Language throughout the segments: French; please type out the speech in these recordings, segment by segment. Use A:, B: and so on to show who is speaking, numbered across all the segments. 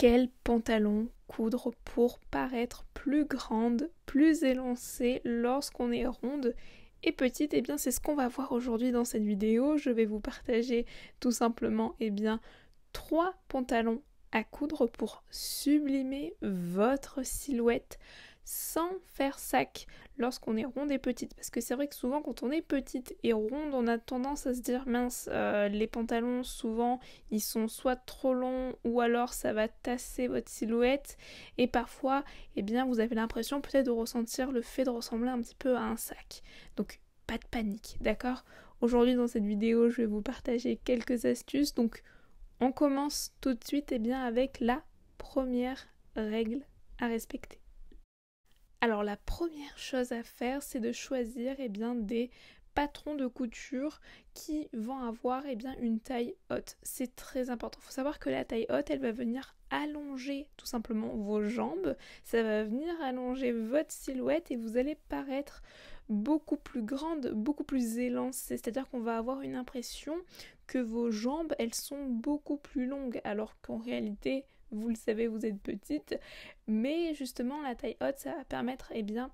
A: quel pantalon coudre pour paraître plus grande, plus élancée lorsqu'on est ronde et petite, eh bien c'est ce qu'on va voir aujourd'hui dans cette vidéo. Je vais vous partager tout simplement eh bien trois pantalons à coudre pour sublimer votre silhouette sans faire sac lorsqu'on est ronde et petite. Parce que c'est vrai que souvent quand on est petite et ronde, on a tendance à se dire mince, euh, les pantalons souvent ils sont soit trop longs ou alors ça va tasser votre silhouette. Et parfois, eh bien vous avez l'impression peut-être de ressentir le fait de ressembler un petit peu à un sac. Donc pas de panique, d'accord Aujourd'hui dans cette vidéo, je vais vous partager quelques astuces. Donc on commence tout de suite eh bien, avec la première règle à respecter. Alors la première chose à faire, c'est de choisir eh bien, des patrons de couture qui vont avoir eh bien, une taille haute. C'est très important. Il faut savoir que la taille haute, elle va venir allonger tout simplement vos jambes, ça va venir allonger votre silhouette et vous allez paraître beaucoup plus grande, beaucoup plus élancée. C'est-à-dire qu'on va avoir une impression que vos jambes, elles sont beaucoup plus longues, alors qu'en réalité, vous le savez, vous êtes petite. Mais justement, la taille haute, ça va permettre eh bien,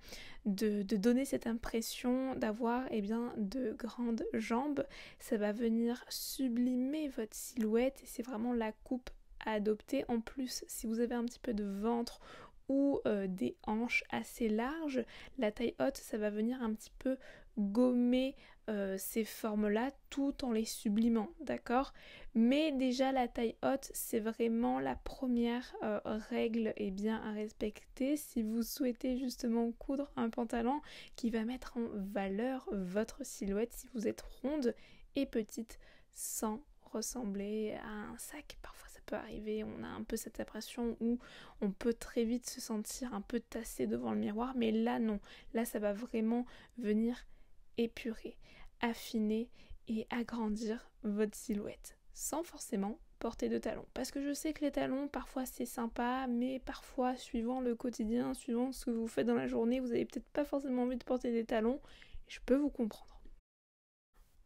A: de, donner cette impression d'avoir eh bien, de grandes jambes. Ça va venir sublimer votre silhouette et c'est vraiment la coupe à adopter. En plus, si vous avez un petit peu de ventre ou euh, des hanches assez larges. La taille haute, ça va venir un petit peu gommer euh, ces formes-là tout en les sublimant, d'accord Mais déjà la taille haute, c'est vraiment la première euh, règle et eh bien à respecter si vous souhaitez justement coudre un pantalon qui va mettre en valeur votre silhouette si vous êtes ronde et petite sans ressembler à un sac parfois arriver, on a un peu cette impression où on peut très vite se sentir un peu tassé devant le miroir, mais là non, là ça va vraiment venir épurer, affiner et agrandir votre silhouette sans forcément porter de talons. Parce que je sais que les talons, parfois c'est sympa, mais parfois, suivant le quotidien, suivant ce que vous faites dans la journée, vous n'avez peut-être pas forcément envie de porter des talons. Je peux vous comprendre.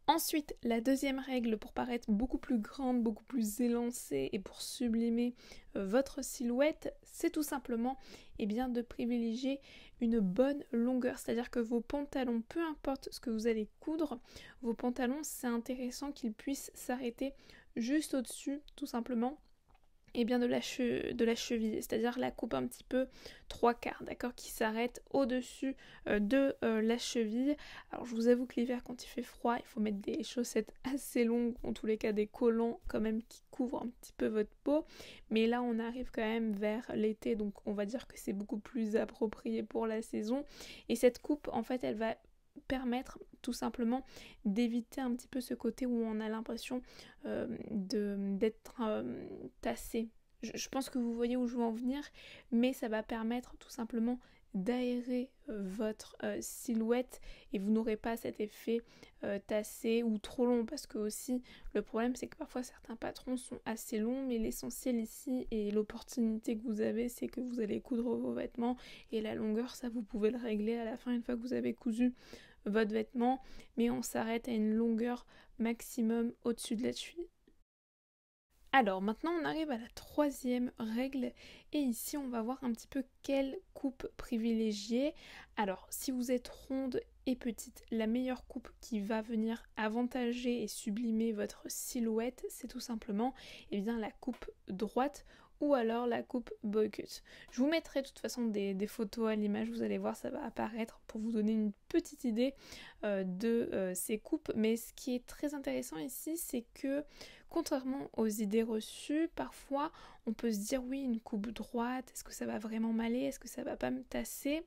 A: Ensuite, la deuxième règle pour paraître beaucoup plus grande, beaucoup plus élancée et pour sublimer euh, votre silhouette, c'est tout simplement et eh bien, de privilégier une bonne longueur. C'est-à-dire que vos pantalons, peu importe ce que vous allez coudre, vos pantalons, c'est intéressant qu'ils puissent s'arrêter juste au-dessus, tout simplement, et bien de, la de la cheville, c'est-à-dire la coupe un petit peu trois quarts, d'accord, qui s'arrête au-dessus euh, de euh, la cheville. Alors je vous avoue que l'hiver quand il fait froid, il faut mettre des chaussettes assez longues, en tous les cas des collants quand même qui couvrent un petit peu votre peau, mais là on arrive quand même vers l'été, donc on va dire que c'est beaucoup plus approprié pour la saison. Et cette coupe, en fait, elle va permettre tout simplement d'éviter un petit peu ce côté où on a l'impression euh, d'être euh, tassé. Je, pense que vous voyez où je veux en venir, mais ça va permettre tout simplement d'aérer euh, votre euh, silhouette et vous n'aurez pas cet effet tassé ou trop long parce que aussi le problème c'est que parfois certains patrons sont assez longs mais l'essentiel ici et l'opportunité que vous avez c'est que vous allez coudre vos vêtements et la longueur ça vous pouvez le régler à la fin une fois que vous avez cousu votre vêtement, mais on s'arrête à une longueur maximum au-dessus de la tuile Alors maintenant on arrive à la troisième règle et ici on va voir un petit peu quelle coupe privilégier. Alors si vous êtes ronde et petite, la meilleure coupe qui va venir avantager et sublimer votre silhouette, c'est tout simplement eh bien, la coupe droite ou alors la coupe boycott. Je vous mettrai de toute façon des, photos à l'image, vous allez voir, ça va apparaître pour vous donner une petite idée euh, de euh, ces coupes. Mais ce qui est très intéressant ici, c'est que contrairement aux idées reçues, parfois on peut se dire oui, une coupe droite, est-ce que ça va vraiment m'aller, est-ce que ça va pas me tasser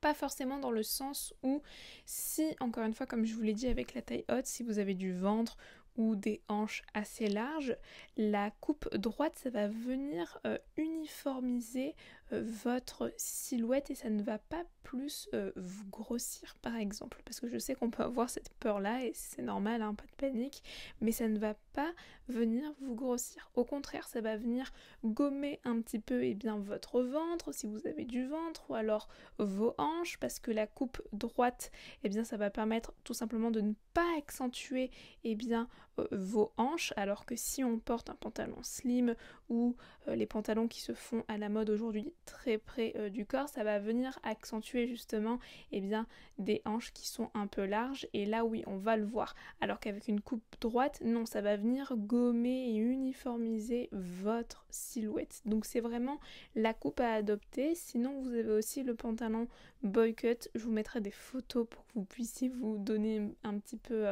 A: pas forcément dans le sens où si, encore une fois, comme je vous l'ai dit avec la taille haute, si vous avez du ventre ou des hanches assez larges, la coupe droite, ça va venir euh, uniformiser votre silhouette et ça ne va pas plus euh, vous grossir par exemple parce que je sais qu'on peut avoir cette peur là et c'est normal hein, pas de panique mais ça ne va pas venir vous grossir au contraire ça va venir gommer un petit peu et eh bien votre ventre si vous avez du ventre ou alors vos hanches parce que la coupe droite et eh bien ça va permettre tout simplement de ne pas accentuer et eh bien euh, vos hanches, alors que si on porte un pantalon slim ou euh, les pantalons qui se font à la mode aujourd'hui très près euh, du corps, ça va venir accentuer justement et eh bien, des hanches qui sont un peu larges et là oui on va le voir. Alors qu'avec une coupe droite, non, ça va venir gommer et uniformiser votre silhouette. Donc c'est vraiment la coupe à adopter. Sinon vous avez aussi le pantalon boycott. Je vous mettrai des photos pour que vous puissiez vous donner un petit peu,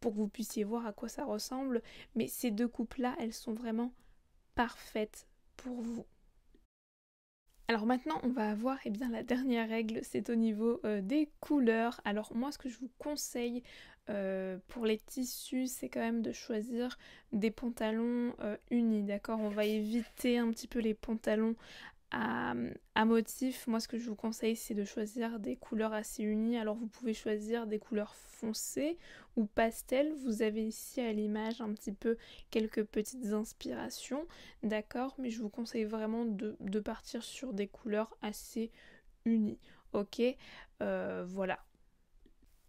A: pour que vous puissiez voir à quoi ça ressemble, mais ces deux coupes-là, elles sont vraiment parfaites pour vous. Alors maintenant, on va avoir et eh bien, la dernière règle, c'est au niveau euh, des couleurs. Alors moi, ce que je vous conseille euh, pour les tissus, c'est quand même de choisir des pantalons euh, unis, d'accord On va éviter un petit peu les pantalons à, motif, moi ce que je vous conseille c'est de choisir des couleurs assez unies. Alors vous pouvez choisir des couleurs foncées ou pastels. Vous avez ici à l'image un petit peu quelques petites inspirations, d'accord Mais je vous conseille vraiment de, partir sur des couleurs assez unies, ok euh, Voilà,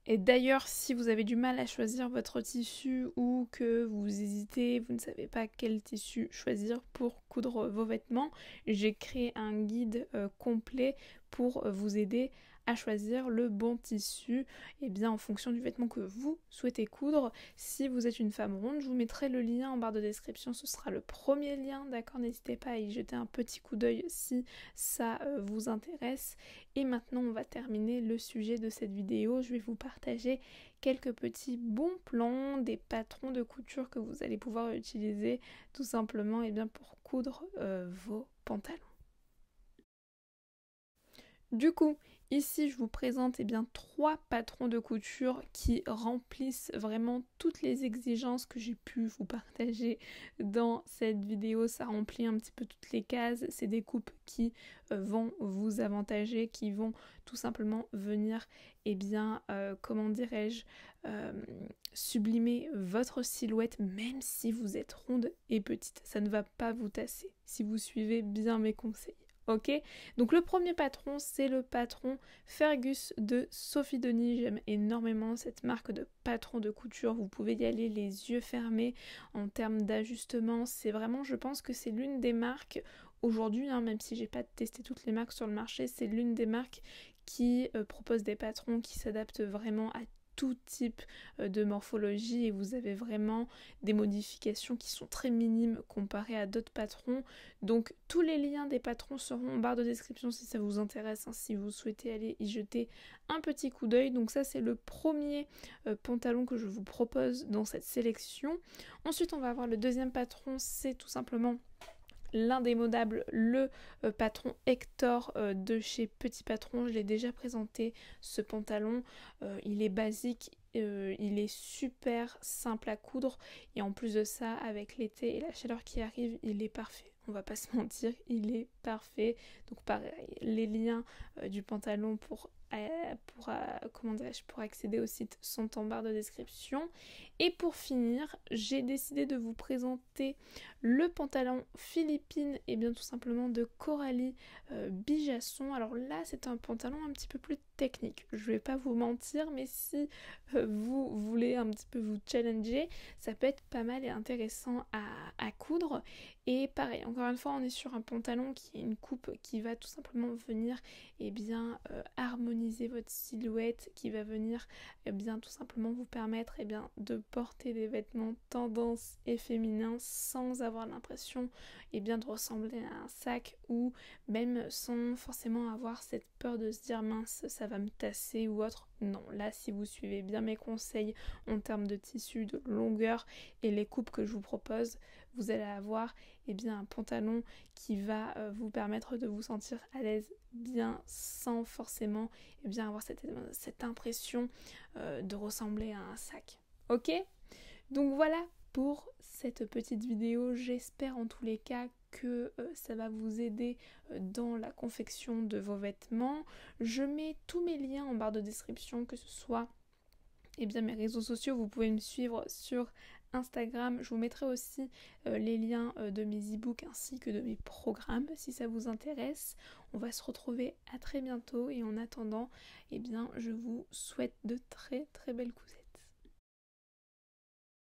A: et d'ailleurs, si vous avez du mal à choisir votre tissu ou que vous hésitez, vous ne savez pas quel tissu choisir pour coudre vos vêtements, j'ai créé un guide euh, complet pour vous aider choisir le bon tissu et eh bien en fonction du vêtement que vous souhaitez coudre. Si vous êtes une femme ronde, je vous mettrai le lien en barre de description, ce sera le premier lien, d'accord N'hésitez pas à y jeter un petit coup d'œil si ça euh, vous intéresse. Et maintenant, on va terminer le sujet de cette vidéo. Je vais vous partager quelques petits bons plans, des patrons de couture que vous allez pouvoir utiliser tout simplement et eh bien, pour coudre euh, vos pantalons. Du coup, Ici, je vous présente eh bien, trois patrons de couture qui remplissent vraiment toutes les exigences que j'ai pu vous partager dans cette vidéo. Ça remplit un petit peu toutes les cases. C'est des coupes qui euh, vont vous avantager, qui vont tout simplement venir, eh bien, euh, comment dirais-je, euh, sublimer votre silhouette, même si vous êtes ronde et petite. Ça ne va pas vous tasser si vous suivez bien mes conseils. Donc le premier patron, c'est le patron Fergus de Sophie Denis. J'aime énormément cette marque de patron de couture. Vous pouvez y aller les yeux fermés en termes d'ajustement. C'est vraiment, je pense que c'est l'une des marques aujourd'hui, hein, même si j'ai pas testé toutes les marques sur le marché, c'est l'une des marques qui euh, propose des patrons qui s'adaptent vraiment à tout type euh, de morphologie et vous avez vraiment des modifications qui sont très minimes comparées à d'autres patrons. Donc tous les liens des patrons seront en barre de description si ça vous intéresse, hein, si vous souhaitez aller y jeter un petit coup d'œil. Donc ça c'est le premier euh, pantalon que je vous propose dans cette sélection. Ensuite on va avoir le deuxième patron, c'est tout simplement l'indémodable, le euh, patron Hector euh, de chez Petit Patron. Je l'ai déjà présenté ce pantalon. Euh, il est basique, il est super simple à coudre et en plus de ça, avec l'été et la chaleur qui arrive, il est parfait. On va pas se mentir, il est parfait. Donc pareil, les liens du pantalon pour euh, pour, euh, pour accéder au site sont en barre de description. Et pour finir, j'ai décidé de vous présenter le pantalon Philippine et bien tout simplement de Coralie euh, Bijasson. Alors là, c'est un pantalon un petit peu plus technique. Je vais pas vous mentir, mais si euh, vous voulez un petit peu vous challenger, ça peut être pas mal et intéressant à, coudre. Et pareil, encore une fois, on est sur un pantalon qui est une coupe qui va tout simplement venir et eh bien euh, harmoniser votre silhouette, qui va venir eh bien tout simplement vous permettre et eh bien de porter des vêtements tendance et féminins sans avoir l'impression et bien de ressembler à un sac ou même sans forcément avoir cette peur de se dire mince ça me tasser ou autre. Non, là si vous suivez bien mes conseils en termes de tissu, de longueur et les coupes que je vous propose, vous allez avoir et eh bien, un pantalon qui va euh, vous permettre de vous sentir à l'aise bien sans forcément et eh bien, avoir cette, impression euh, de ressembler à un sac. Ok Donc voilà pour cette petite vidéo. J'espère en tous les cas que euh, ça va vous aider euh, dans la confection de vos vêtements. Je mets tous mes liens en barre de description, que ce soit eh bien, mes réseaux sociaux, vous pouvez me suivre sur Instagram. Je vous mettrai aussi euh, les liens de mes e-books ainsi que de mes programmes si ça vous intéresse. On va se retrouver à très bientôt et en attendant, eh bien, je vous souhaite de très très belles cousettes.